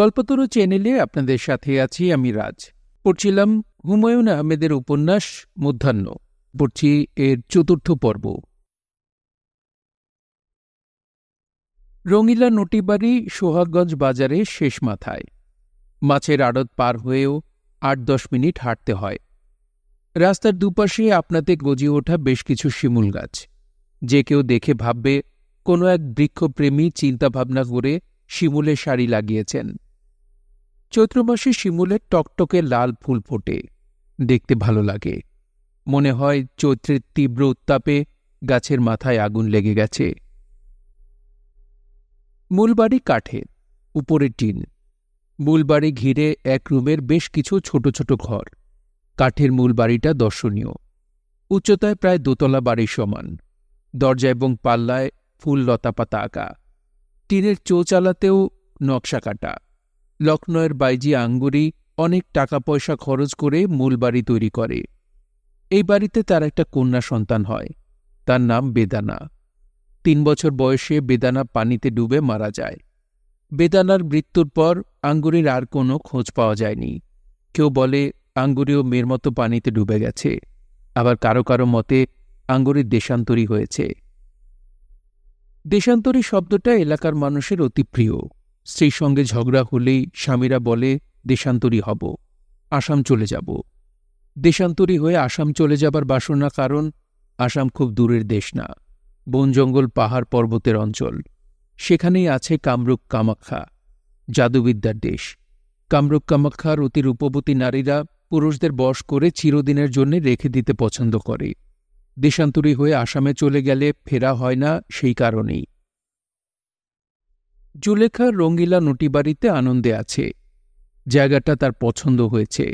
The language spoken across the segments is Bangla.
গল্পতরু চ্যানেলে আপনাদের সাথে আছি আমি রাজ পড়ছিলাম হুমায়ুন আহমেদের উপন্যাস মধ্যাহ্ন পড়ছি এর চতুর্থ পর্ব রঙিলা নটিবাড়ি সোহাগগঞ্জ বাজারে শেষ মাথায় মাছের আড়ত পার হয়েও আট দশ মিনিট হাঁটতে হয় রাস্তার দুপাশে আপনাতে গজিয়ে ওঠা বেশ কিছু শিমুল গাছ যে কেউ দেখে ভাববে কোনো এক বৃক্ষপ্রেমী চিন্তাভাবনা করে শিমুলে শাড়ি লাগিয়েছেন চৈত্র মাসে শিমুলের টকটকে লাল ফুল ফোটে দেখতে ভালো লাগে মনে হয় চৈত্রের তীব্র উত্তাপে গাছের মাথায় আগুন লেগে গেছে মূলবাড়ি কাঠের উপরে টিন মূলবাড়ি ঘিরে এক রুমের বেশ কিছু ছোট ছোট ঘর কাঠের মূল বাড়িটা দর্শনীয় উচ্চতায় প্রায় দোতলা বাড়ির সমান দরজা এবং পাল্লায় ফুল লতাপাতা আঁকা টিনের চৌচালাতেও নকশা কাটা লক্ষ্ণয়ের বাইজি আঙ্গুরি অনেক টাকা পয়সা খরচ করে মূল বাড়ি তৈরি করে এই বাড়িতে তার একটা কন্যা সন্তান হয় তার নাম বেদানা তিন বছর বয়সে বেদানা পানিতে ডুবে মারা যায় বেদানার মৃত্যুর পর আঙ্গুরির আর কোনো খোঁজ পাওয়া যায়নি কেউ বলে আঙ্গুরিও মেয়ের মতো পানিতে ডুবে গেছে আবার কারো কারো মতে আঙ্গুরির দেশান্তরী হয়েছে দেশান্তরী শব্দটা এলাকার মানুষের অতি প্রিয় স্ত্রীর সঙ্গে ঝগড়া হলেই স্বামীরা বলে দেশান্তরী হব আসাম চলে যাব দেশান্তরী হয়ে আসাম চলে যাবার বাসনা কারণ আসাম খুব দূরের দেশ না বন জঙ্গল পাহাড় পর্বতের অঞ্চল সেখানেই আছে কামরূপ কামাখ্যা জাদুবিদ্যার দেশ কামরূপ কামাখ্যার অতি রূপবতী নারীরা পুরুষদের বশ করে চিরদিনের জন্য রেখে দিতে পছন্দ করে দেশান্তরী হয়ে আসামে চলে গেলে ফেরা হয় না সেই কারণেই জুলেখা রঙ্গিলা নটিবাড়িতে আনন্দে আছে জায়গাটা তার পছন্দ হয়েছে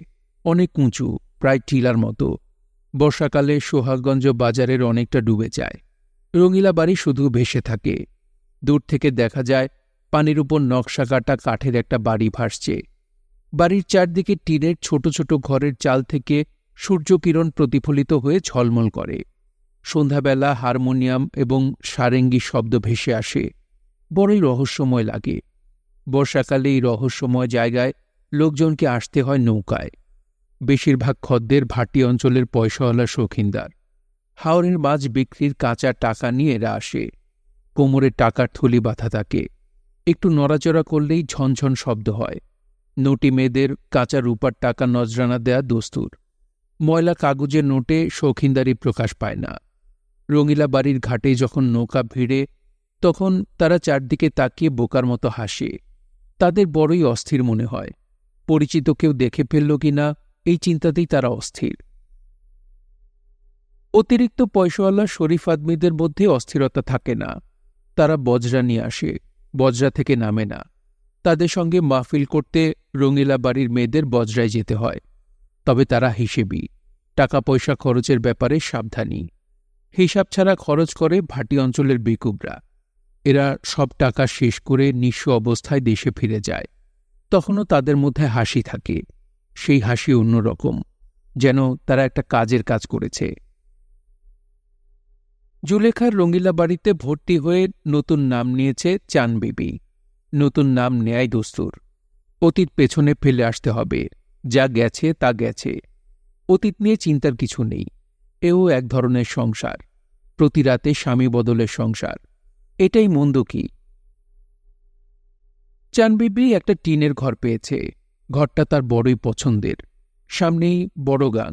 অনেক উঁচু প্রায় টিলার মতো বর্ষাকালে সোহাগগঞ্জ বাজারের অনেকটা ডুবে যায় রঙিলা বাড়ি শুধু ভেসে থাকে দূর থেকে দেখা যায় পানির উপর নকশা কাটা কাঠের একটা বাড়ি ভাসছে বাড়ির চারদিকে টিনের ছোট ছোট ঘরের চাল থেকে সূর্যকিরণ প্রতিফলিত হয়ে ঝলমল করে সন্ধ্যাবেলা হারমোনিয়াম এবং সারেঙ্গি শব্দ ভেসে আসে বড়ই রহস্যময় লাগে বর্ষাকালে এই রহস্যময় জায়গায় লোকজনকে আসতে হয় নৌকায় বেশিরভাগ খদ্দের ভাটি অঞ্চলের পয়সাওয়ালা শৌখিনদার হাওরের মাছ বিক্রির কাঁচা টাকা নিয়ে এরা আসে কোমরে টাকার থলি বাঁধা থাকে একটু নড়াচড়া করলেই ঝনঝন শব্দ হয় নটি মেয়েদের কাঁচা রূপার টাকা নজরানা দেয়া দস্তুর ময়লা কাগজের নোটে শৌখিনদারি প্রকাশ পায় না রঙিলা বাড়ির ঘাটে যখন নৌকা ভিড়ে তখন তারা চারদিকে তাকিয়ে বোকার মতো হাসে তাদের বড়ই অস্থির মনে হয় পরিচিত কেউ দেখে ফেলল কি না এই চিন্তাতেই তারা অস্থির অতিরিক্ত পয়সাওয়ালা শরীফ আদমিদের মধ্যে অস্থিরতা থাকে না তারা বজরা নিয়ে আসে বজরা থেকে নামে না তাদের সঙ্গে মাহফিল করতে রঙিলা বাড়ির মেয়েদের বজরায় যেতে হয় তবে তারা হিসেবি টাকা পয়সা খরচের ব্যাপারে সাবধানী হিসাব ছাড়া খরচ করে ভাটি অঞ্চলের বেকুবরা এরা সব টাকা শেষ করে নিঃস্ব অবস্থায় দেশে ফিরে যায় তখনও তাদের মধ্যে হাসি থাকে সেই হাসি অন্যরকম যেন তারা একটা কাজের কাজ করেছে জুলেখার রঙিলা বাড়িতে ভর্তি হয়ে নতুন নাম নিয়েছে চানবিবি নতুন নাম নেয় দস্তুর অতীত পেছনে ফেলে আসতে হবে যা গেছে তা গেছে অতীত নিয়ে চিন্তার কিছু নেই এও এক ধরনের সংসার প্রতি রাতে স্বামী বদলের সংসার এটাই মন্দ কি চানবিবি একটা টিনের ঘর পেয়েছে ঘরটা তার বড়ই পছন্দের সামনেই বড় গাং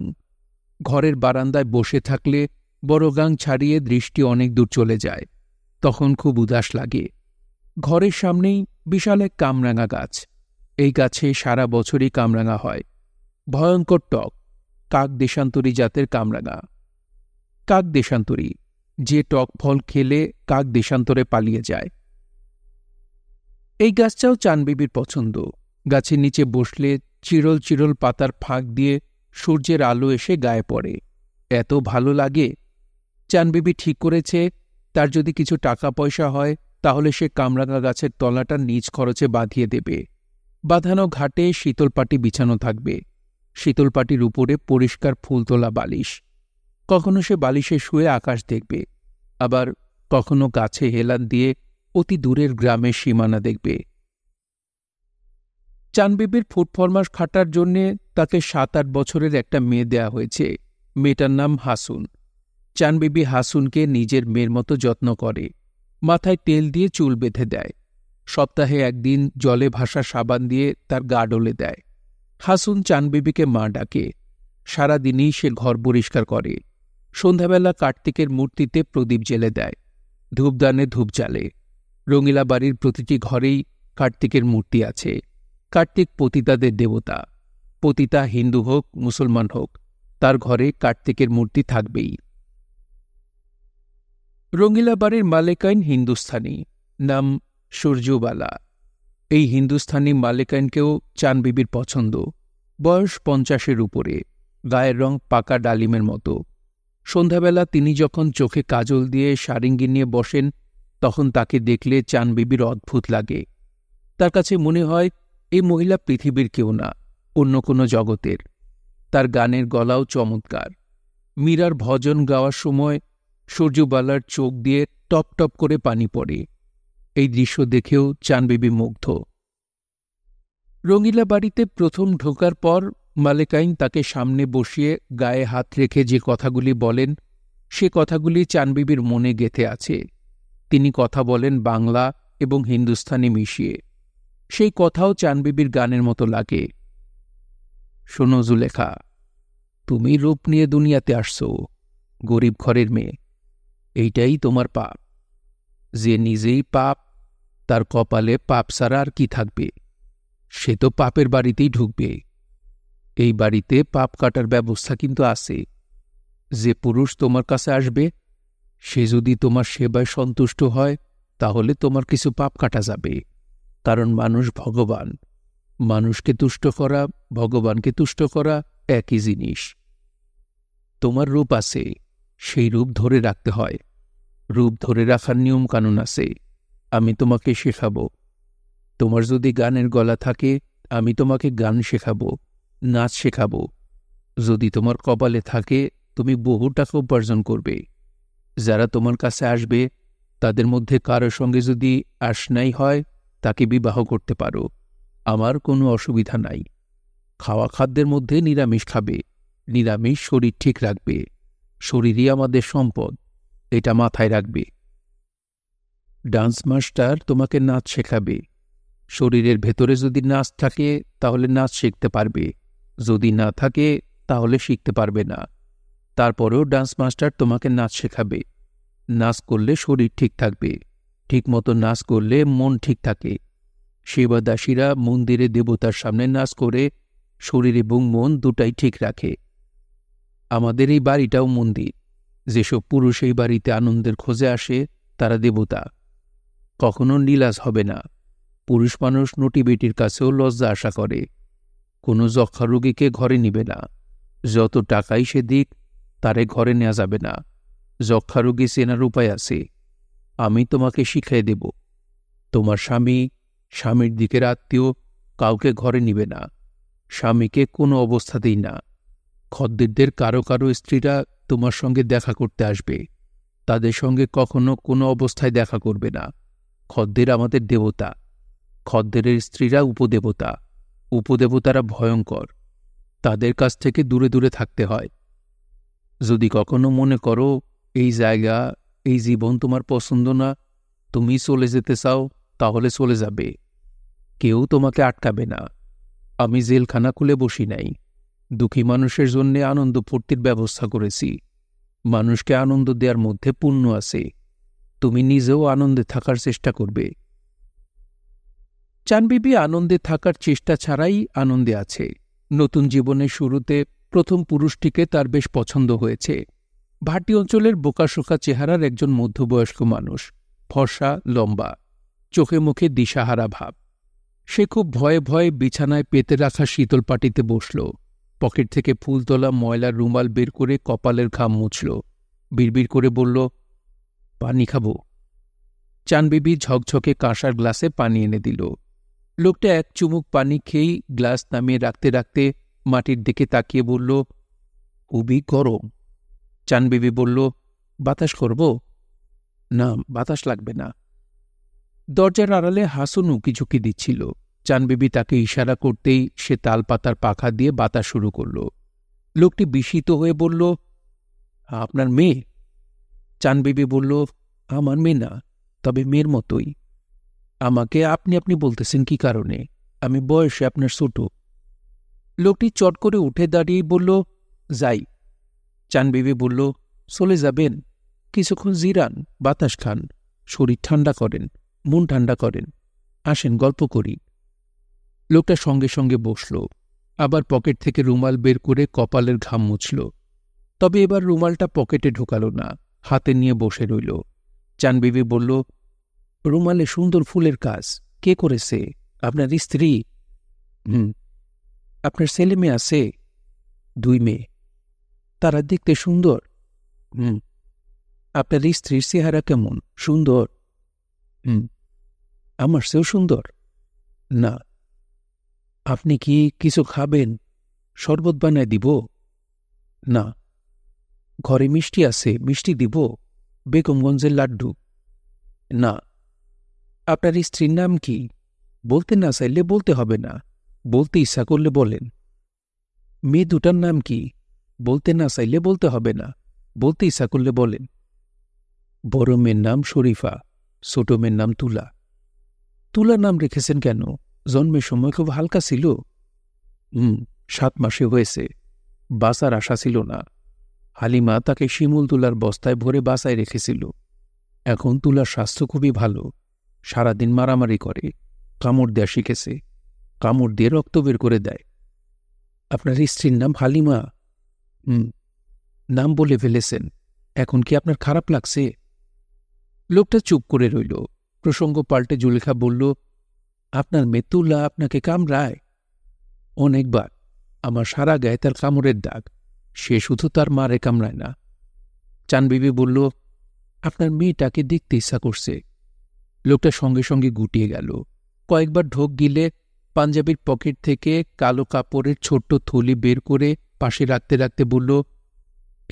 ঘরের বারান্দায় বসে থাকলে বড় গাং ছাড়িয়ে দৃষ্টি অনেক দূর চলে যায় তখন খুব উদাস লাগে ঘরের সামনেই বিশাল এক কামরাঙা গাছ এই গাছে সারা বছরই কামরাঙা হয় ভয়ঙ্কর টক কাক দেশান্তরী জাতের কামরাঙা কাক দেশান্তরী যে টক ফল খেলে কাক দেশান্তরে পালিয়ে যায় এই গাছটাও চানবিবির পছন্দ গাছের নিচে বসলে চিরল চিরল পাতার ফাঁক দিয়ে সূর্যের আলো এসে গায়ে পড়ে এত ভালো লাগে চানবিবি ঠিক করেছে তার যদি কিছু টাকা পয়সা হয় তাহলে সে কামরাঙা গাছের তলাটা নিজ খরচে বাঁধিয়ে দেবে বাঁধানো ঘাটে শীতলপাটি বিছানো থাকবে শীতলপাটির উপরে পরিষ্কার ফুলতোলা বালিশ কখনো সে বালিশে শুয়ে আকাশ দেখবে আবার কখনো গাছে হেলান দিয়ে অতি দূরের গ্রামের সীমানা দেখবে চানবিবির ফুটফরমাস খাটার জন্যে তাকে সাত আট বছরের একটা মেয়ে দেয়া হয়েছে মেয়েটার নাম হাসুন চানবিবি হাসুনকে নিজের মেয়ের মতো যত্ন করে মাথায় তেল দিয়ে চুল বেঁধে দেয় সপ্তাহে একদিন জলে ভাসা সাবান দিয়ে তার গা ডলে দেয় হাসুন চানবিবিকে মা ডাকে সারাদিনই সে ঘর পরিষ্কার করে সন্ধ্যাবেলা কার্তিকের মূর্তিতে প্রদীপ জেলে দেয় ধূপদানে ধূপ জ্বালে রঙিলা বাড়ির প্রতিটি ঘরেই কার্তিকের মূর্তি আছে কার্তিক পতিতাদের দেবতা পতিতা হিন্দু হোক মুসলমান হোক তার ঘরে কার্তিকের মূর্তি থাকবেই রঙিলা বাড়ির মালিকাইন হিন্দুস্থানি নাম সূর্যবালা এই হিন্দুস্থানি মালিকাইনকেও চানবিবির পছন্দ বয়স পঞ্চাশের উপরে গায়ের রং পাকা ডালিমের মতো সন্ধ্যাবেলা তিনি যখন চোখে কাজল দিয়ে সারিঙ্গি নিয়ে বসেন তখন তাকে দেখলে চানবিবির অদ্ভুত লাগে তার কাছে মনে হয় এই মহিলা পৃথিবীর কেউ না অন্য কোনো জগতের তার গানের গলাও চমৎকার মীরার ভজন গাওয়ার সময় সূর্যবালার চোখ দিয়ে টপ টপ করে পানি পড়ে এই দৃশ্য দেখেও চানবিবি মুগ্ধ রঙিলা বাড়িতে প্রথম ঢোকার পর মালেকাইন তাকে সামনে বসিয়ে গায়ে হাত রেখে যে কথাগুলি বলেন সে কথাগুলি চানবিবির মনে গেঁথে আছে তিনি কথা বলেন বাংলা এবং হিন্দুস্থানি মিশিয়ে সেই কথাও চানবিবির গানের মতো লাগে শোনো জুলেখা তুমি রূপ নিয়ে দুনিয়াতে আসছো গরিব ঘরের মেয়ে এইটাই তোমার পাপ যে নিজেই পাপ তার কপালে পাপ সারা আর কি থাকবে সে তো পাপের বাড়িতেই ঢুকবে এই বাড়িতে পাপ কাটার ব্যবস্থা কিন্তু আছে যে পুরুষ তোমার কাছে আসবে সে যদি তোমার সেবায় সন্তুষ্ট হয় তাহলে তোমার কিছু পাপ কাটা যাবে কারণ মানুষ ভগবান মানুষকে তুষ্ট করা ভগবানকে তুষ্ট করা একই জিনিস তোমার রূপ আছে সেই রূপ ধরে রাখতে হয় রূপ ধরে রাখার নিয়ম কানুন আছে আমি তোমাকে শেখাব তোমার যদি গানের গলা থাকে আমি তোমাকে গান শেখাবো নাচ শেখাব যদি তোমার কপালে থাকে তুমি বহু টাকা উপার্জন করবে যারা তোমার কাছে আসবে তাদের মধ্যে কারো সঙ্গে যদি আসনাই হয় তাকে বিবাহ করতে পারো আমার কোনো অসুবিধা নাই খাওয়া খাদ্যের মধ্যে নিরামিষ খাবে নিরামিষ শরীর ঠিক রাখবে শরীরই আমাদের সম্পদ এটা মাথায় রাখবে ডান্স মাস্টার তোমাকে নাচ শেখাবে শরীরের ভেতরে যদি নাচ থাকে তাহলে নাচ শিখতে পারবে যদি না থাকে তাহলে শিখতে পারবে না তারপরেও ডান্স মাস্টার তোমাকে নাচ শেখাবে নাচ করলে শরীর ঠিক থাকবে ঠিকমতো নাচ করলে মন ঠিক থাকে সেবা দাসীরা মন্দিরে দেবতার সামনে নাচ করে শরীর এবং মন দুটাই ঠিক রাখে আমাদের এই বাড়িটাও মন্দির যেসব পুরুষ এই বাড়িতে আনন্দের খোঁজে আসে তারা দেবতা কখনো নীলাজ হবে না পুরুষ মানুষ নোটিবেটির কাছেও লজ্জা আশা করে কোনো যক্ষা রোগীকে ঘরে নিবে না যত টাকাই সে দিক তারে ঘরে নেওয়া যাবে না যক্ষা রোগী চেনার উপায় আছে আমি তোমাকে শিখাই দেব তোমার স্বামী স্বামীর দিকের আত্মীয় কাউকে ঘরে নিবে না স্বামীকে কোনো অবস্থাতেই না খদ্দেরদের কারো কারো স্ত্রীরা তোমার সঙ্গে দেখা করতে আসবে তাদের সঙ্গে কখনো কোনো অবস্থায় দেখা করবে না খদ্দের আমাদের দেবতা খদ্দেরের স্ত্রীরা উপদেবতা উপদেবতারা ভয়ঙ্কর তাদের কাছ থেকে দূরে দূরে থাকতে হয় যদি কখনো মনে করো এই জায়গা এই জীবন তোমার পছন্দ না তুমি চলে যেতে চাও তাহলে চলে যাবে কেউ তোমাকে আটকাবে না আমি জেলখানা খুলে বসি নাই দুঃখী মানুষের জন্যে আনন্দ ফুর্তির ব্যবস্থা করেছি মানুষকে আনন্দ দেওয়ার মধ্যে পুণ্য আছে তুমি নিজেও আনন্দে থাকার চেষ্টা করবে চানবিবি আনন্দে থাকার চেষ্টা ছাড়াই আনন্দে আছে নতুন জীবনের শুরুতে প্রথম পুরুষটিকে তার বেশ পছন্দ হয়েছে ভাটি অঞ্চলের বোকাশোকা চেহারার একজন মধ্যবয়স্ক মানুষ ফর্সা লম্বা চোখে মুখে দিশাহারা ভাব সে খুব ভয়ে ভয়ে বিছানায় পেতে রাখা শীতল পাটিতে বসল পকেট থেকে ফুল তোলা ময়লা রুমাল বের করে কপালের ঘাম মুছল বিড়বিড় করে বলল পানি খাবো চানবিবি ঝকঝকে কাঁসার গ্লাসে পানি এনে দিল লোকটা এক চুমুক পানি খেয়েই গ্লাস নামিয়ে রাখতে রাখতে মাটির দিকে তাকিয়ে বলল খুবই গরম চানবিবি বলল বাতাস করব না বাতাস লাগবে না দরজার আড়ালে হাসন উকিঝুঁকি দিচ্ছিল চানবিবি তাকে ইশারা করতেই সে তালপাতার পাখা দিয়ে বাতাস শুরু করল লোকটি বিস্মিত হয়ে বলল আপনার মেয়ে চানবিবি বলল আমার মেয়ে না তবে মেয়ের মতোই আমাকে আপনি আপনি বলতেছেন কি কারণে আমি বয়সে আপনার ছোট লোকটি চট করে উঠে দাঁড়িয়ে বলল যাই চানবিবি বলল চলে যাবেন কিছুক্ষণ জিরান বাতাস খান শরীর ঠান্ডা করেন মন ঠান্ডা করেন আসেন গল্প করি লোকটা সঙ্গে সঙ্গে বসল আবার পকেট থেকে রুমাল বের করে কপালের ঘাম মুছল তবে এবার রুমালটা পকেটে ঢোকাল না হাতে নিয়ে বসে রইল চানবিবি বলল রুমালে সুন্দর ফুলের কাজ কে করেছে আপনার স্ত্রী হুম আপনার ছেলে মেয়ে আছে দুই মেয়ে তারা দেখতে সুন্দর হুম আপনার স্ত্রীর চেহারা কেমন সুন্দর হুম আমার সেও সুন্দর না আপনি কি কিছু খাবেন শরবত বানায় দিব না ঘরে মিষ্টি আছে মিষ্টি দিব বেগমগঞ্জের লাড্ডু না আপনার স্ত্রীর নাম কি বলতে না চাইলে বলতে হবে না বলতে ইচ্ছা করলে বলেন মেয়ে দুটার নাম কি বলতে না চাইলে বলতে হবে না বলতে ইচ্ছা করলে বলেন বড় মেয়ের নাম শরীফা ছোট মেয়ের নাম তুলা তুলা নাম রেখেছেন কেন জন্মের সময় খুব হালকা ছিল হুম সাত মাসে হয়েছে বাসার আশা ছিল না হালিমা তাকে শিমুল তুলার বস্তায় ভরে বাসায় রেখেছিল এখন তুলার স্বাস্থ্য খুবই ভালো সারাদিন মারামারি করে কামড় দেয়া শিখেছে কামড় দিয়ে রক্ত বের করে দেয় আপনার স্ত্রীর নাম হালিমা হুম নাম বলে ফেলেছেন এখন কি আপনার খারাপ লাগছে লোকটা চুপ করে রইল প্রসঙ্গ পাল্টে জুলেখা বলল আপনার মেতুল্লা আপনাকে কামড়ায় অনেকবার আমার সারা গায়ে তার কামড়ের দাগ সে শুধু তার মারে কামড়ায় না চানবিবি বলল আপনার মেয়েটাকে দেখতে ইচ্ছা করছে লোকটা সঙ্গে সঙ্গে গুটিয়ে গেল কয়েকবার ঢোক গিলে পাঞ্জাবির পকেট থেকে কালো কাপড়ের ছোট্ট থলি বের করে পাশে রাখতে রাখতে বলল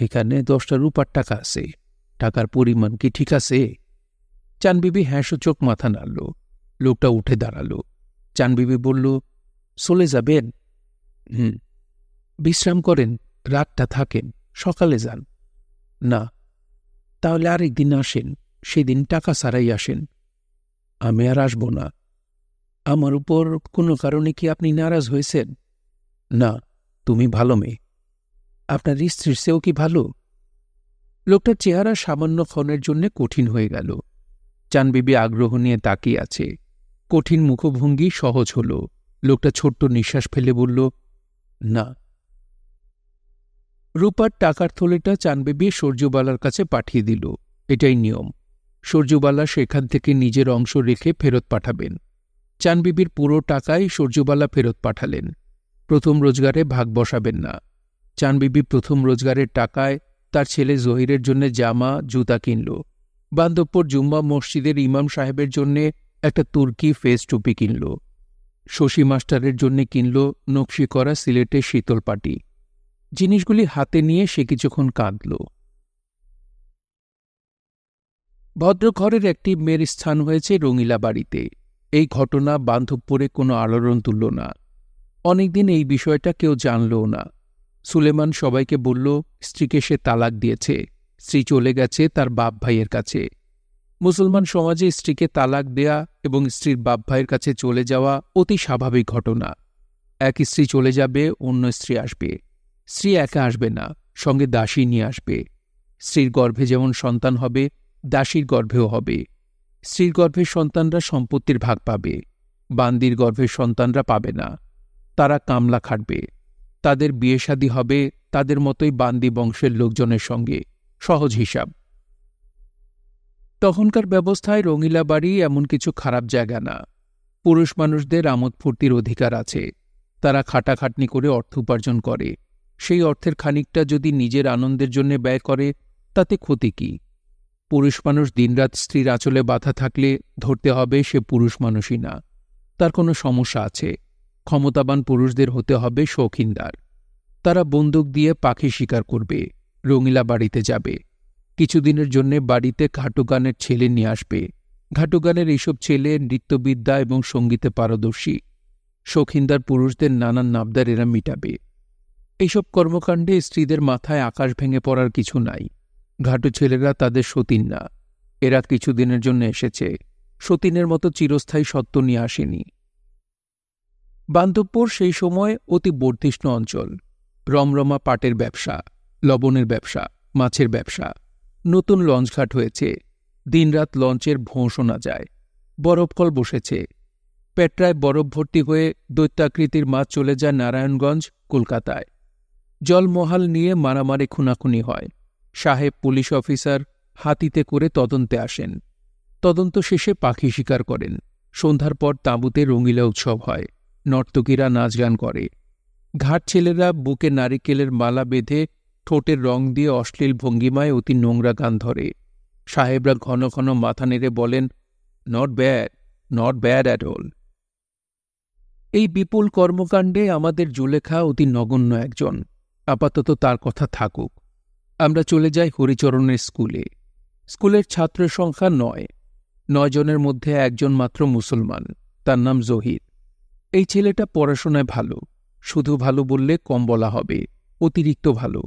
এখানে দশটা রূপার টাকা আছে টাকার পরিমাণ কি ঠিক আছে চানবিবি চোখ মাথা নাড়ল লোকটা উঠে দাঁড়াল চানবিবি বলল চলে যাবেন হুম বিশ্রাম করেন রাতটা থাকেন সকালে যান না তাহলে আরেকদিন আসেন সেদিন টাকা ছাড়াই আসেন আমি আর আসব না আমার উপর কোনো কারণে কি আপনি নারাজ হয়েছেন না তুমি ভালো মেয়ে আপনার স্ত্রীর সেও কি ভালো লোকটার চেহারা সামান্য ক্ষণের জন্য কঠিন হয়ে গেল চানবিবি আগ্রহ নিয়ে তাকিয়ে আছে কঠিন মুখভঙ্গি সহজ হল লোকটা ছোট্ট নিঃশ্বাস ফেলে বলল না রূপার টাকার থলেটা চানবিবি সূর্যবালার কাছে পাঠিয়ে দিল এটাই নিয়ম সূর্যবালা সেখান থেকে নিজের অংশ রেখে ফেরত পাঠাবেন চানবিবির পুরো টাকাই সূর্যবালা ফেরত পাঠালেন প্রথম রোজগারে ভাগ বসাবেন না চানবিবি প্রথম রোজগারের টাকায় তার ছেলে জহিরের জন্য জামা জুতা কিনল বান্দপ্পর জুম্মা মসজিদের ইমাম সাহেবের জন্যে একটা তুর্কি ফেস টুপি কিনল শশী মাস্টারের জন্যে কিনল নকশি করা সিলেটের শীতল পাটি জিনিসগুলি হাতে নিয়ে সে কিছুক্ষণ কাঁদল ভদ্রঘরের একটি মেয়ের স্থান হয়েছে রঙিলা বাড়িতে এই ঘটনা বান্ধবপুরে কোনো আলোড়ন তুলল না অনেকদিন এই বিষয়টা কেউ জানলও না সুলেমান সবাইকে বলল স্ত্রীকে সে তালাক দিয়েছে স্ত্রী চলে গেছে তার বাপ ভাইয়ের কাছে মুসলমান সমাজে স্ত্রীকে তালাক দেয়া এবং স্ত্রীর বাপ ভাইয়ের কাছে চলে যাওয়া অতি স্বাভাবিক ঘটনা এক স্ত্রী চলে যাবে অন্য স্ত্রী আসবে স্ত্রী একা আসবে না সঙ্গে দাসী নিয়ে আসবে স্ত্রীর গর্ভে যেমন সন্তান হবে দাসীর গর্ভেও হবে স্ত্রীর গর্ভের সন্তানরা সম্পত্তির ভাগ পাবে বান্দির গর্ভের সন্তানরা পাবে না তারা কামলা খাটবে তাদের বিয়ে শাদী হবে তাদের মতোই বান্দি বংশের লোকজনের সঙ্গে সহজ হিসাব তখনকার ব্যবস্থায় রঙিলা বাড়ি এমন কিছু খারাপ জায়গা না পুরুষ মানুষদের আমোদ ফুর্তির অধিকার আছে তারা খাটাখাটনি করে অর্থ উপার্জন করে সেই অর্থের খানিকটা যদি নিজের আনন্দের জন্য ব্যয় করে তাতে ক্ষতি কী পুরুষ মানুষ দিনরাত স্ত্রীর আঁচলে বাধা থাকলে ধরতে হবে সে পুরুষ মানুষই না তার কোনো সমস্যা আছে ক্ষমতাবান পুরুষদের হতে হবে শৌখিনদার তারা বন্দুক দিয়ে পাখি শিকার করবে রঙিলা বাড়িতে যাবে কিছুদিনের জন্যে বাড়িতে ঘাটুগানের ছেলে নিয়ে আসবে ঘাটুগানের এইসব ছেলে নৃত্যবিদ্যা এবং সঙ্গীতে পারদর্শী শৌখিনদার পুরুষদের নানান নাবদার এরা মিটাবে এইসব কর্মকাণ্ডে স্ত্রীদের মাথায় আকাশ ভেঙে পড়ার কিছু নাই ঘাটু ছেলেরা তাদের সতীন না এরা কিছুদিনের জন্য এসেছে সতীনের মতো চিরস্থায়ী সত্য নিয়ে আসেনি বান্ধবপুর সেই সময় অতি বর্ধিষ্ণ অঞ্চল রমরমা পাটের ব্যবসা লবণের ব্যবসা মাছের ব্যবসা নতুন লঞ্চঘাট হয়েছে দিনরাত লঞ্চের ভোঁ শোনা যায় বরফকল বসেছে পেট্রায় বরফ ভর্তি হয়ে দৈত্যাকৃতির মাছ চলে যায় নারায়ণগঞ্জ কলকাতায় জলমহাল নিয়ে মারামারি খুনাখুনি হয় সাহেব পুলিশ অফিসার হাতিতে করে তদন্তে আসেন তদন্ত শেষে পাখি শিকার করেন সন্ধ্যার পর তাঁবুতে রঙিলা উৎসব হয় নর্তকীরা নাচ গান করে ঘাট ছেলেরা বুকে নারিকেলের মালা বেঁধে ঠোঁটের রং দিয়ে অশ্লীল ভঙ্গিমায় অতি নোংরা গান ধরে সাহেবরা ঘন ঘন মাথা নেড়ে বলেন not bad not bad at all এই বিপুল কর্মকাণ্ডে আমাদের জুলেখা অতি নগণ্য একজন আপাতত তার কথা থাকুক আমরা চলে যাই হরিচরণের স্কুলে স্কুলের ছাত্রের সংখ্যা নয় নয়জনের মধ্যে একজন মাত্র মুসলমান তার নাম জহির এই ছেলেটা পড়াশোনায় ভালো শুধু ভালো বললে কম বলা হবে অতিরিক্ত ভালো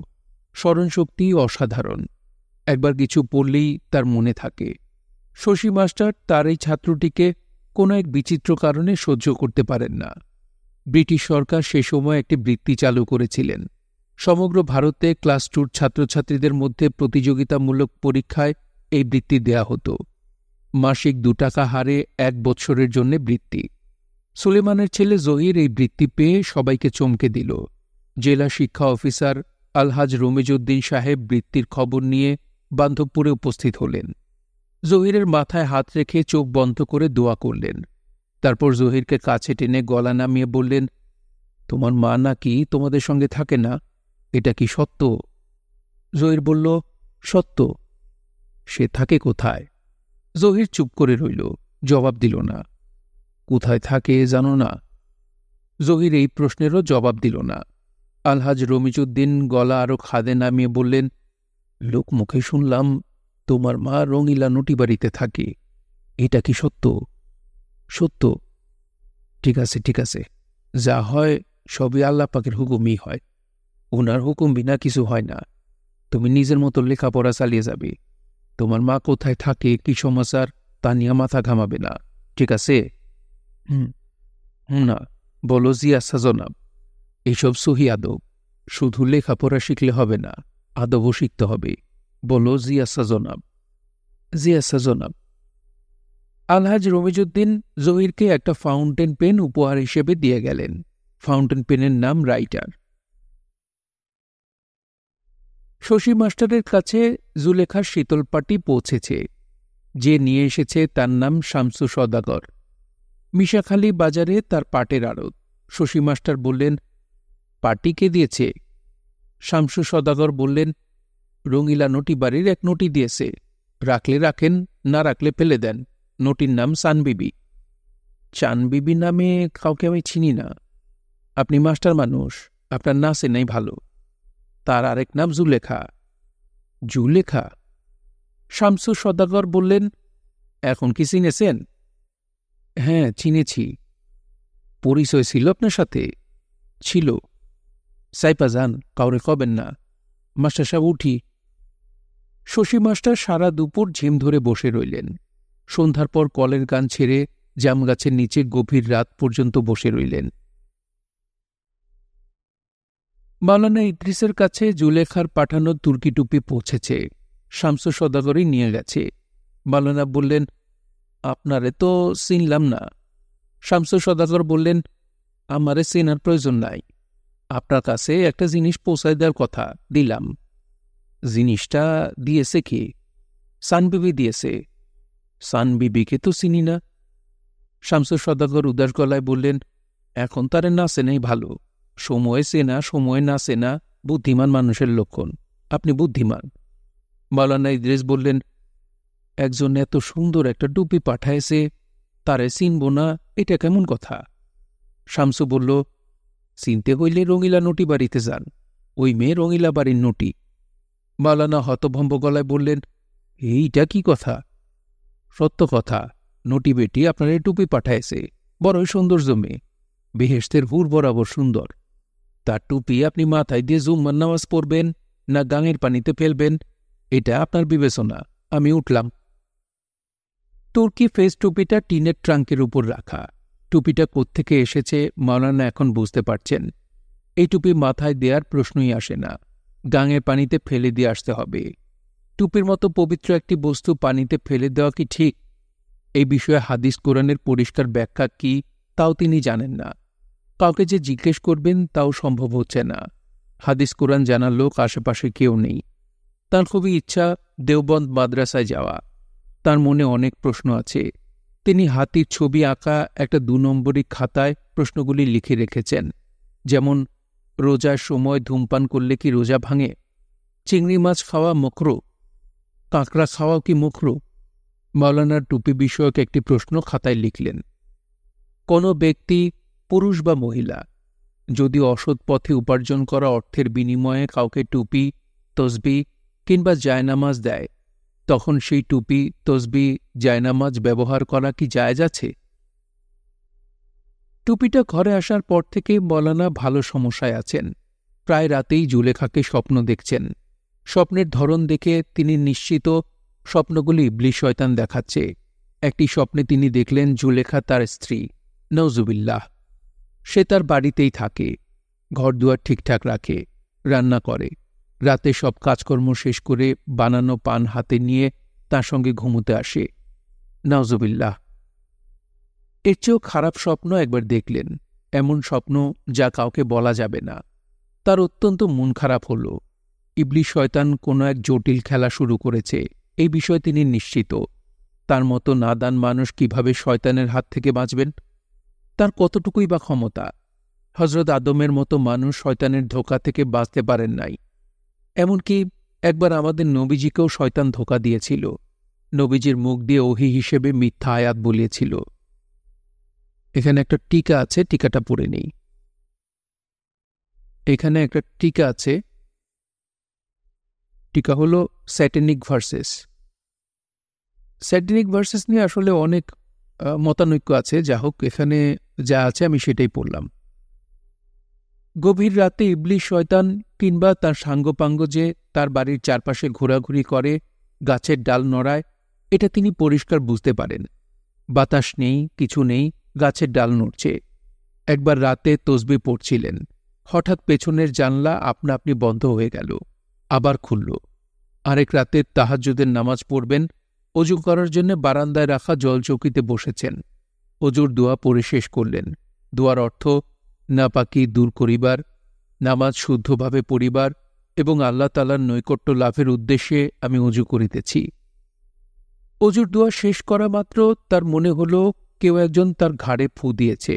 স্মরণশক্তি অসাধারণ একবার কিছু পড়লেই তার মনে থাকে শশী মাস্টার তার এই ছাত্রটিকে কোনো এক বিচিত্র কারণে সহ্য করতে পারেন না ব্রিটিশ সরকার সে সময় একটি বৃত্তি চালু করেছিলেন সমগ্র ভারতে ক্লাস টুর ছাত্রছাত্রীদের মধ্যে প্রতিযোগিতামূলক পরীক্ষায় এই বৃত্তি দেয়া হতো মাসিক দু টাকা হারে এক বৎসরের জন্য বৃত্তি সুলেমানের ছেলে জহির এই বৃত্তি পেয়ে সবাইকে চমকে দিল জেলা শিক্ষা অফিসার আলহাজ রমিজউদ্দিন সাহেব বৃত্তির খবর নিয়ে বান্ধবপুরে উপস্থিত হলেন জহিরের মাথায় হাত রেখে চোখ বন্ধ করে দোয়া করলেন তারপর জহিরকে কাছে টেনে গলা নামিয়ে বললেন তোমার মা নাকি তোমাদের সঙ্গে থাকে না এটা কি সত্য জহির বলল সত্য সে থাকে কোথায় জহির চুপ করে রইল জবাব দিল না কোথায় থাকে জানো না জহির এই প্রশ্নেরও জবাব দিল না আলহাজ রমিজুদ্দিন গলা আরও খাদে নামিয়ে বললেন লোক মুখে শুনলাম তোমার মা রঙিলা নটি বাড়িতে থাকে এটা কি সত্য সত্য ঠিক আছে ঠিক আছে যা হয় সবই আল্লাপাকের পাকের হুকুমই হয় ওনার হুকুম বিনা কিছু হয় না তুমি নিজের মতো লেখাপড়া চালিয়ে যাবে তোমার মা কোথায় থাকে কি সমাচার তা নিয়ে মাথা ঘামাবে না ঠিক আছে হুম না বলো জি আচ্ছা জনাব এসব সহি আদব শুধু লেখাপড়া শিখলে হবে না আদবও শিখতে হবে বলো জি আচ্ছা জনাব জি আচ্ছা জনাব আলহাজ রমিজুদ্দিন জহিরকে একটা ফাউন্টেন পেন উপহার হিসেবে দিয়ে গেলেন ফাউন্টেন পেনের নাম রাইটার শশী মাস্টারের কাছে জুলেখার শীতলপাটি পৌঁছেছে যে নিয়ে এসেছে তার নাম শামসু সদাগর মিশাখালী বাজারে তার পাটের আড়ত শশী মাস্টার বললেন পাটি কে দিয়েছে শামসু সদাগর বললেন রঙিলা নটি বাড়ির এক নটি দিয়েছে রাখলে রাখেন না রাখলে ফেলে দেন নটির নাম সানবিবি চানবিবি নামে কাউকে আমি চিনি না আপনি মাস্টার মানুষ আপনার নাচে নাই ভালো তার আরেক নাম জুলেখা জুলেখা শামসু সদাগর বললেন এখন কি চিনেছেন হ্যাঁ চিনেছি পরিচয় ছিল আপনার সাথে ছিল সাইপা যান কাউরে কবেন না মাস্টার সাহেব উঠি শশী মাস্টার সারা দুপুর ঝিম ধরে বসে রইলেন সন্ধ্যার পর কলের গান ছেড়ে জামগাছের নিচে গভীর রাত পর্যন্ত বসে রইলেন মাওলানা ইদ্রিসের কাছে জুলেখার পাঠানো তুর্কি টুপি পৌঁছেছে শামসু সদাগরই নিয়ে গেছে মাওলানা বললেন আপনারে তো চিনলাম না শামসু সদাগর বললেন আমারে চেনার প্রয়োজন নাই আপনার কাছে একটা জিনিস পৌঁছায় দেওয়ার কথা দিলাম জিনিসটা দিয়েছে কি সানবিবি দিয়েছে সানবিবিকে তো চিনি না শামসু সদাগর উদাস গলায় বললেন এখন তারে না চেনেই ভালো সময় চেনা সময় না চেনা বুদ্ধিমান মানুষের লক্ষণ আপনি বুদ্ধিমান মাওলানা ইদ্রেস বললেন একজন এত সুন্দর একটা ডুবি পাঠায়ছে তারে চিনব না এটা কেমন কথা শামসু বলল চিনতে হইলে রঙিলা নটি বাড়িতে যান ওই মেয়ে রঙিলা বাড়ির নটি মাওলানা হতভম্ব গলায় বললেন এইটা কি কথা সত্য কথা নটি বেটি আপনার টুপি পাঠায়ছে বড়ই সৌন্দর্য মেয়ে বেহেস্তের হুর বরাবর সুন্দর তার টুপি আপনি মাথায় দিয়ে জুম্মার নামাজ পড়বেন না গাঙের পানিতে ফেলবেন এটা আপনার বিবেচনা আমি উঠলাম তুর্কি ফেস টুপিটা টিনের ট্রাঙ্কের উপর রাখা টুপিটা কোত্থেকে এসেছে মাওলানা এখন বুঝতে পারছেন এই টুপি মাথায় দেওয়ার প্রশ্নই আসে না গাঙের পানিতে ফেলে দিয়ে আসতে হবে টুপির মতো পবিত্র একটি বস্তু পানিতে ফেলে দেওয়া কি ঠিক এই বিষয়ে হাদিস কোরআনের পরিষ্কার ব্যাখ্যা কি তাও তিনি জানেন না কাউকে যে জিজ্ঞেস করবেন তাও সম্ভব হচ্ছে না হাদিস কোরআন জানার লোক আশেপাশে কেউ নেই তার খুবই ইচ্ছা দেওবন্দ মাদ্রাসায় যাওয়া তার মনে অনেক প্রশ্ন আছে তিনি হাতির ছবি আঁকা একটা দু নম্বরী খাতায় প্রশ্নগুলি লিখে রেখেছেন যেমন রোজার সময় ধূমপান করলে কি রোজা ভাঙে চিংড়ি মাছ খাওয়া মকরো কাঁকড়া খাওয়াও কি মকরো মাওলানার টুপি বিষয়ক একটি প্রশ্ন খাতায় লিখলেন কোনো ব্যক্তি পুরুষ বা মহিলা যদি অসৎ পথে উপার্জন করা অর্থের বিনিময়ে কাউকে টুপি তসবি কিংবা জায়নামাজ দেয় তখন সেই টুপি তসবি জায়নামাজ ব্যবহার করা কি জায়জ আছে টুপিটা ঘরে আসার পর থেকে মলানা ভালো সমস্যায় আছেন প্রায় রাতেই জুলেখাকে স্বপ্ন দেখছেন স্বপ্নের ধরন দেখে তিনি নিশ্চিত স্বপ্নগুলি ব্লিশয়তান দেখাচ্ছে একটি স্বপ্নে তিনি দেখলেন জুলেখা তার স্ত্রী নজুবিল্লাহ সে তার বাড়িতেই থাকে ঘরদুয়ার ঠিকঠাক রাখে রান্না করে রাতে সব কাজকর্ম শেষ করে বানানো পান হাতে নিয়ে তার সঙ্গে ঘুমোতে আসে নাজবিল্লাহ এর চেয়েও খারাপ স্বপ্ন একবার দেখলেন এমন স্বপ্ন যা কাউকে বলা যাবে না তার অত্যন্ত মন খারাপ হল ইবলি শয়তান কোনো এক জটিল খেলা শুরু করেছে এই বিষয়ে তিনি নিশ্চিত তার মতো নাদান মানুষ কিভাবে শয়তানের হাত থেকে বাঁচবেন তার কতটুকুই বা ক্ষমতা হজরত আদমের মতো মানুষ শয়তানের ধোকা থেকে বাঁচতে পারেন নাই এমনকি একবার আমাদের নবীজিকেও শয়তান ধোকা দিয়েছিল নবীজির মুখ দিয়ে ওহি হিসেবে মিথ্যা আয়াত বলিয়েছিল এখানে একটা টিকা আছে টিকাটা পড়ে নেই এখানে একটা টিকা আছে টিকা হল স্যাটেনিক ভার্সেস স্যাটেনিক ভার্সেস নিয়ে আসলে অনেক মতানৈক্য আছে যা হোক এখানে যা আছে আমি সেটাই পড়লাম গভীর রাতে ইবলি শয়তান কিংবা তার সাঙ্গপাঙ্গ যে তার বাড়ির চারপাশে ঘোরাঘুরি করে গাছের ডাল নড়ায় এটা তিনি পরিষ্কার বুঝতে পারেন বাতাস নেই কিছু নেই গাছের ডাল নড়ছে একবার রাতে তসবি পড়ছিলেন হঠাৎ পেছনের জানলা আপনা আপনি বন্ধ হয়ে গেল আবার খুলল আরেক রাতে তাহাজুদের নামাজ পড়বেন অজু করার জন্য বারান্দায় রাখা জলচৌকিতে বসেছেন অজুর দোয়া পড়ে শেষ করলেন দোয়ার অর্থ নাপাকি দূর করিবার নামাজ শুদ্ধভাবে পড়িবার এবং আল্লাহ তালার নৈকট্য লাভের উদ্দেশ্যে আমি অজু করিতেছি অজুর দোয়া শেষ করা মাত্র তার মনে হল কেউ একজন তার ঘাড়ে ফু দিয়েছে